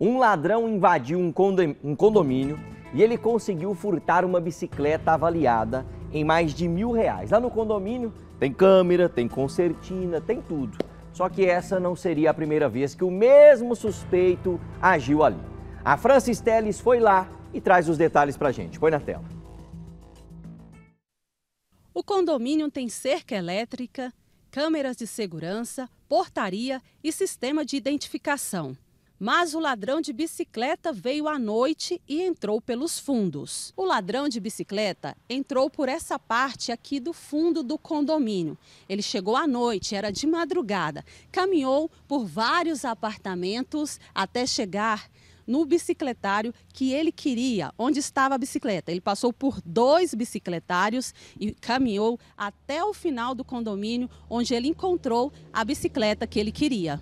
Um ladrão invadiu um, condomínio e ele conseguiu furtar uma bicicleta avaliada em mais de mil reais. Lá no condomínio tem câmera, tem concertina, tem tudo. Só que essa não seria a primeira vez que o mesmo suspeito agiu ali. A Francis Teles foi lá e traz os detalhes pra gente. Põe na tela. O condomínio tem cerca elétrica, câmeras de segurança, portaria e sistema de identificação mas o ladrão de bicicleta veio à noite e entrou pelos fundos. O ladrão de bicicleta entrou por essa parte aqui do fundo do condomínio. Ele chegou à noite, era de madrugada, caminhou por vários apartamentos até chegar no bicicletário que ele queria, onde estava a bicicleta. Ele passou por dois bicicletários e caminhou até o final do condomínio, onde ele encontrou a bicicleta que ele queria.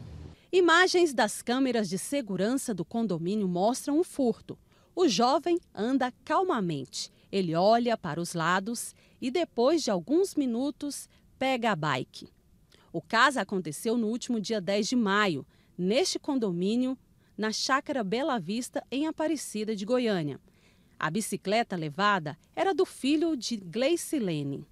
Imagens das câmeras de segurança do condomínio mostram um furto. O jovem anda calmamente. Ele olha para os lados e, depois de alguns minutos, pega a bike. O caso aconteceu no último dia 10 de maio, neste condomínio, na Chácara Bela Vista, em Aparecida de Goiânia. A bicicleta levada era do filho de Gleicilene.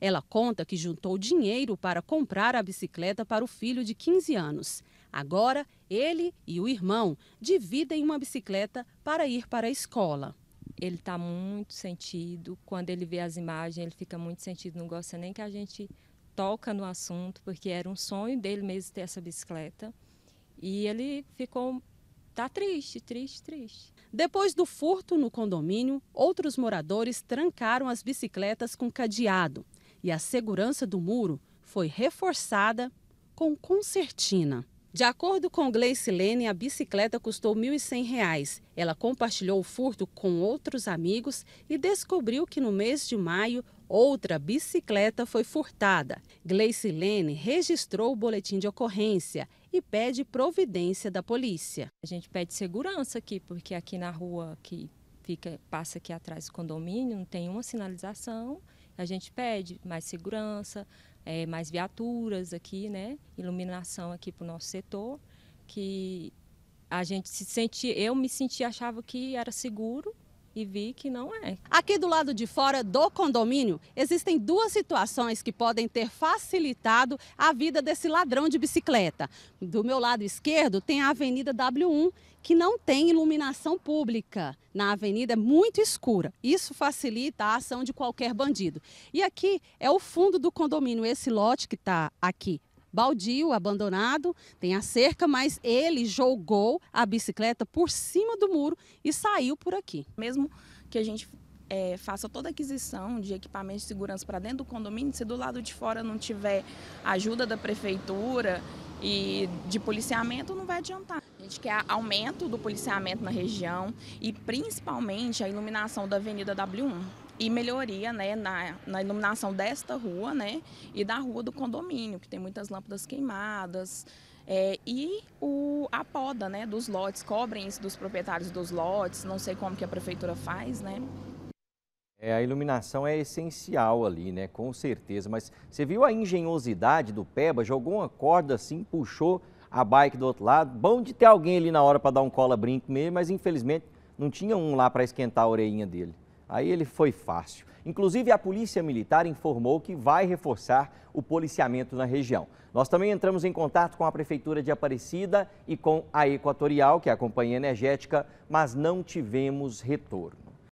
Ela conta que juntou dinheiro para comprar a bicicleta para o filho de 15 anos. Agora, ele e o irmão dividem uma bicicleta para ir para a escola. Ele está muito sentido. Quando ele vê as imagens, ele fica muito sentido. Não gosta nem que a gente toca no assunto, porque era um sonho dele mesmo ter essa bicicleta. E ele ficou tá triste, triste, triste. Depois do furto no condomínio, outros moradores trancaram as bicicletas com cadeado e a segurança do muro foi reforçada com concertina. De acordo com Gleice Lene, a bicicleta custou R$ 1.100. Ela compartilhou o furto com outros amigos e descobriu que no mês de maio, outra bicicleta foi furtada. Gleice Lene registrou o boletim de ocorrência e pede providência da polícia. A gente pede segurança aqui, porque aqui na rua que fica, passa aqui atrás do condomínio, não tem uma sinalização a gente pede mais segurança, é, mais viaturas aqui, né? Iluminação aqui para o nosso setor, que a gente se sente, eu me senti, achava que era seguro, e vi que não é. Aqui do lado de fora do condomínio, existem duas situações que podem ter facilitado a vida desse ladrão de bicicleta. Do meu lado esquerdo tem a Avenida W1, que não tem iluminação pública. Na avenida é muito escura. Isso facilita a ação de qualquer bandido. E aqui é o fundo do condomínio, esse lote que está aqui baldio, abandonado, tem a cerca, mas ele jogou a bicicleta por cima do muro e saiu por aqui. Mesmo que a gente é, faça toda a aquisição de equipamentos de segurança para dentro do condomínio, se do lado de fora não tiver ajuda da prefeitura e de policiamento, não vai adiantar. A gente quer aumento do policiamento na região e principalmente a iluminação da Avenida W1 e melhoria né, na, na, iluminação desta rua né, e da rua do condomínio, que tem muitas lâmpadas queimadas. É, e o, a poda né, dos lotes, cobrem isso dos proprietários dos lotes, não sei como que a prefeitura faz, né? É, a iluminação é essencial ali, né? Com certeza. Mas você viu a engenhosidade do Peba? Jogou uma corda assim, puxou a bike do outro lado. Bom de ter alguém ali na hora para dar um cola-brinco mesmo, mas infelizmente não tinha um lá para esquentar a orelhinha dele. Aí ele foi fácil. Inclusive, a Polícia Militar informou que vai reforçar o policiamento na região. Nós também entramos em contato com a Prefeitura de Aparecida e com a Equatorial, que é a companhia energética, mas não tivemos retorno.